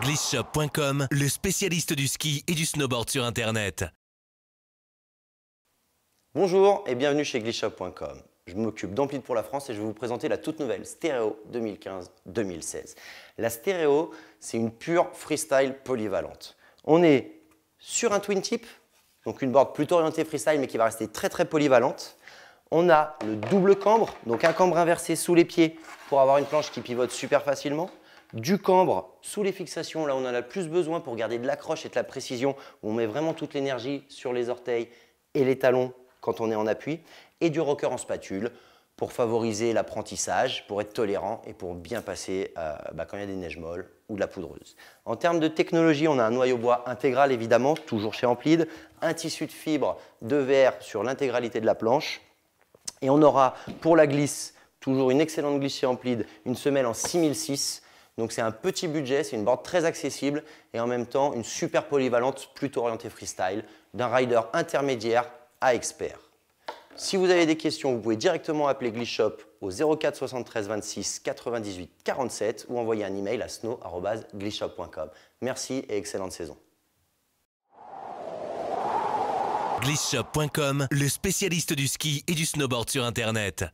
Glisshop.com, le spécialiste du ski et du snowboard sur Internet. Bonjour et bienvenue chez Glisseshop.com. Je m'occupe d'Empide pour la France et je vais vous présenter la toute nouvelle Stéréo 2015-2016. La Stéréo, c'est une pure freestyle polyvalente. On est sur un twin tip, donc une board plutôt orientée freestyle mais qui va rester très très polyvalente. On a le double cambre, donc un cambre inversé sous les pieds pour avoir une planche qui pivote super facilement. Du cambre sous les fixations, là on en a le plus besoin pour garder de l'accroche et de la précision. Où on met vraiment toute l'énergie sur les orteils et les talons quand on est en appui. Et du rocker en spatule pour favoriser l'apprentissage, pour être tolérant et pour bien passer euh, bah, quand il y a des neiges molles ou de la poudreuse. En termes de technologie, on a un noyau bois intégral évidemment, toujours chez Amplide, un tissu de fibre de verre sur l'intégralité de la planche, et on aura pour la glisse, toujours une excellente glissée Amplide, une semelle en 6006. Donc c'est un petit budget, c'est une board très accessible et en même temps une super polyvalente plutôt orientée freestyle, d'un rider intermédiaire à expert. Si vous avez des questions, vous pouvez directement appeler Shop au 04 73 26 98 47 ou envoyer un email à snow.glishop.com. Merci et excellente saison. Glissshop.com, le spécialiste du ski et du snowboard sur Internet.